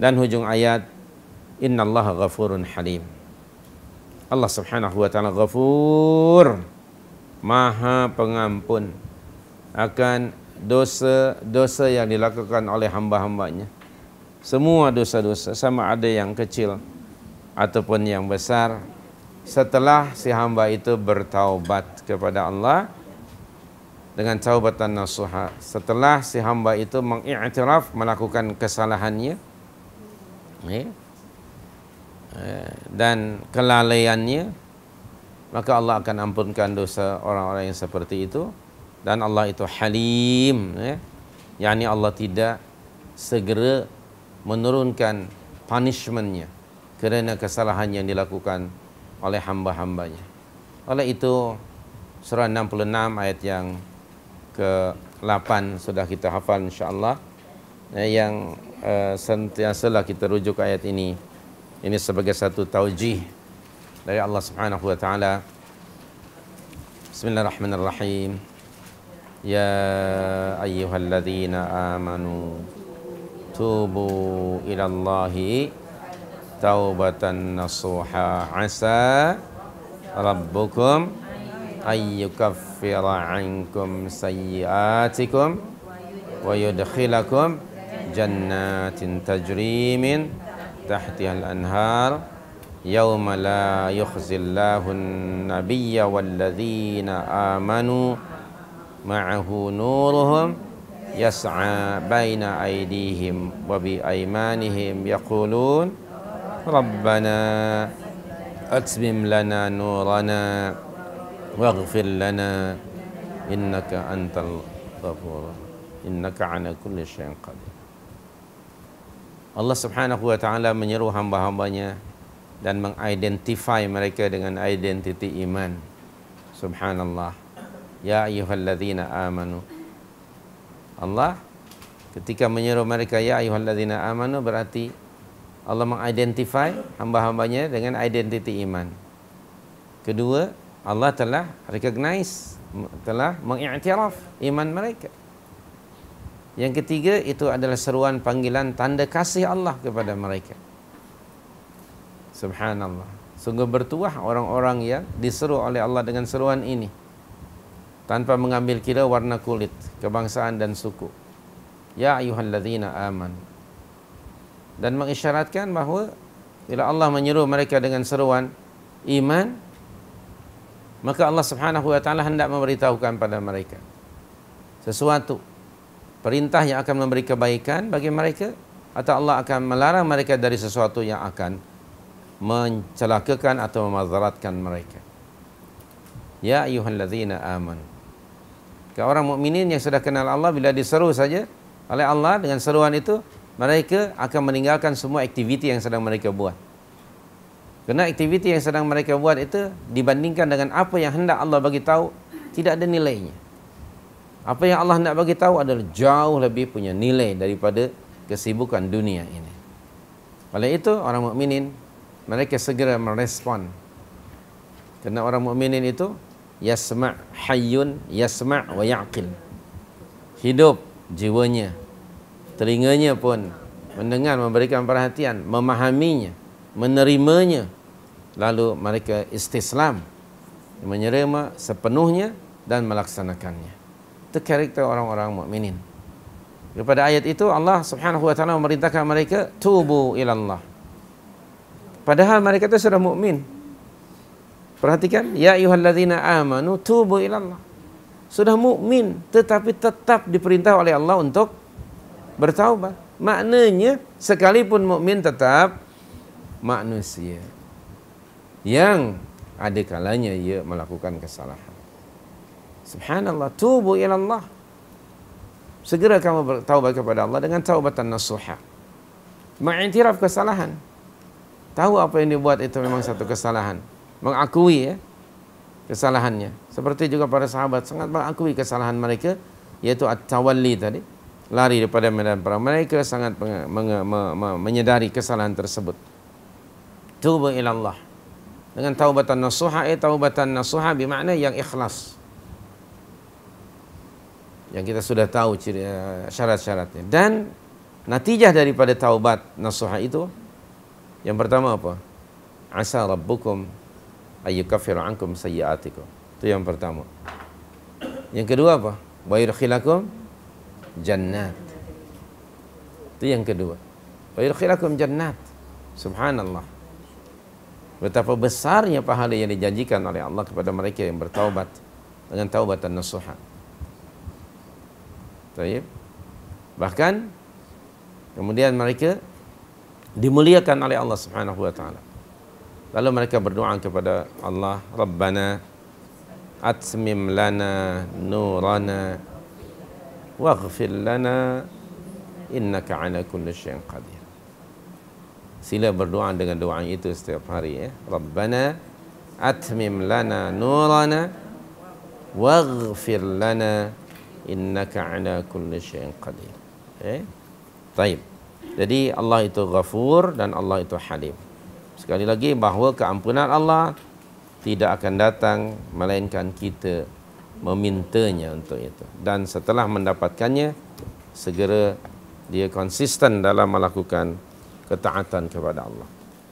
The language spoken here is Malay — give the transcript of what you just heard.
dan hujung ayat Inna Allah ghafurun halim Allah subhanahu wa ta'ala ghafur Maha pengampun Akan dosa-dosa yang dilakukan oleh hamba-hambanya Semua dosa-dosa sama ada yang kecil Ataupun yang besar Setelah si hamba itu bertaubat kepada Allah dengan taubatan nasuha setelah si hamba itu mengiktiraf melakukan kesalahannya Ya. ya. dan kelalaiannya maka Allah akan ampunkan dosa orang-orang yang seperti itu dan Allah itu halim ya yakni Allah tidak segera menurunkan punishmentnya kerana kesalahan yang dilakukan oleh hamba-hambanya oleh itu surah 66 ayat yang ke-8 sudah kita hafal insyaallah ya, yang Eh, sentiasalah kita rujuk ayat ini ini sebagai satu taujih dari Allah Subhanahu wa taala Bismillahirrahmanirrahim Ya ayyuhalladzina amanu tubu ila Allahi taubatan nasuha asa rabbukum ayyukaffira ankum sayyiatikum wa yudkhilakum جنات تجري من تحتها الأنهار يوم لا يخزي الله النبي والذين آمنوا معه نورهم يسعى بين أيديهم وبأيمانهم يقولون ربنا أتمم لنا نورنا واغفر لنا إنك أنت الغفور إنك على كل شيء قدير Allah Subhanahu wa taala menyeru hamba-hambanya dan mengidentify mereka dengan identiti iman. Subhanallah. Ya ayyuhallazina amanu. Allah ketika menyeru mereka ya ayyuhallazina amanu berarti Allah mengidentify hamba-hambanya dengan identiti iman. Kedua, Allah telah recognize telah mengiktiraf iman mereka. Yang ketiga itu adalah seruan panggilan tanda kasih Allah kepada mereka. Subhanallah. Sungguh bertuah orang-orang yang diseru oleh Allah dengan seruan ini. Tanpa mengambil kira warna kulit, kebangsaan dan suku. Ya ayuhan ladhina aman. Dan mengisyaratkan bahawa bila Allah menyeru mereka dengan seruan iman, maka Allah subhanahu wa ta'ala hendak memberitahukan pada mereka sesuatu perintah yang akan memberi kebaikan bagi mereka atau Allah akan melarang mereka dari sesuatu yang akan mencelakakan atau memadaratkan mereka. Ya ayyuhallazina aman. Ke orang mukminin yang sudah kenal Allah bila diseru saja oleh Allah dengan seruan itu mereka akan meninggalkan semua aktiviti yang sedang mereka buat. Kena aktiviti yang sedang mereka buat itu dibandingkan dengan apa yang hendak Allah bagi tahu tidak ada nilainya apa yang Allah nak bagi tahu adalah jauh lebih punya nilai daripada kesibukan dunia ini. Oleh itu orang mukminin mereka segera merespon. Kerana orang mukminin itu yasma' hayyun yasma' wa yaqil. Hidup jiwanya, telinganya pun mendengar memberikan perhatian, memahaminya, menerimanya lalu mereka istislam menyerima sepenuhnya dan melaksanakannya the character orang-orang mukminin. Daripada ayat itu Allah Subhanahu wa taala memerintahkan mereka tubu ilallah. Padahal mereka itu sudah mukmin. Perhatikan ya ayyuhallazina amanu tubu ilallah. Sudah mukmin tetapi tetap diperintah oleh Allah untuk bertaubat. Maknanya sekalipun mukmin tetap manusia yang ada kalanya ia melakukan kesalahan. Subhanallah, tubu ila Allah. Segera kamu bertaubat kepada Allah dengan taubatan nasuha. Mengiktiraf kesalahan. Tahu apa yang dibuat itu memang satu kesalahan. Mengakui ya, kesalahannya. Seperti juga para sahabat sangat mengakui kesalahan mereka yaitu at-tawalli tadi lari daripada medan perang mereka sangat menge- menge- menge- menyedari kesalahan tersebut tubu ila Allah dengan taubatan nasuha eh taubatan nasuha bermakna yang ikhlas yang kita sudah tahu eh, syarat-syaratnya dan natijah daripada taubat nasuha itu yang pertama apa asa rabbukum ayyukaffiru ankum sayyi'atikum itu yang pertama yang kedua apa wa yurkhilakum jannat itu yang kedua wa yurkhilakum jannat subhanallah betapa besarnya pahala yang dijanjikan oleh Allah kepada mereka yang bertaubat dengan taubat dan nasuha Taib. Bahkan kemudian mereka dimuliakan oleh Allah Subhanahu wa taala. Lalu mereka berdoa kepada Allah, Rabbana atmim lana nurana waghfir lana innaka ala kulli syai'in qadir. Sila berdoa dengan doa itu setiap hari ya. Rabbana atmim lana nurana waghfir lana innaka ala kulli syai'in qadir Okay, eh? baik. jadi Allah itu ghafur dan Allah itu halim sekali lagi bahawa keampunan Allah tidak akan datang melainkan kita memintanya untuk itu dan setelah mendapatkannya segera dia konsisten dalam melakukan ketaatan kepada Allah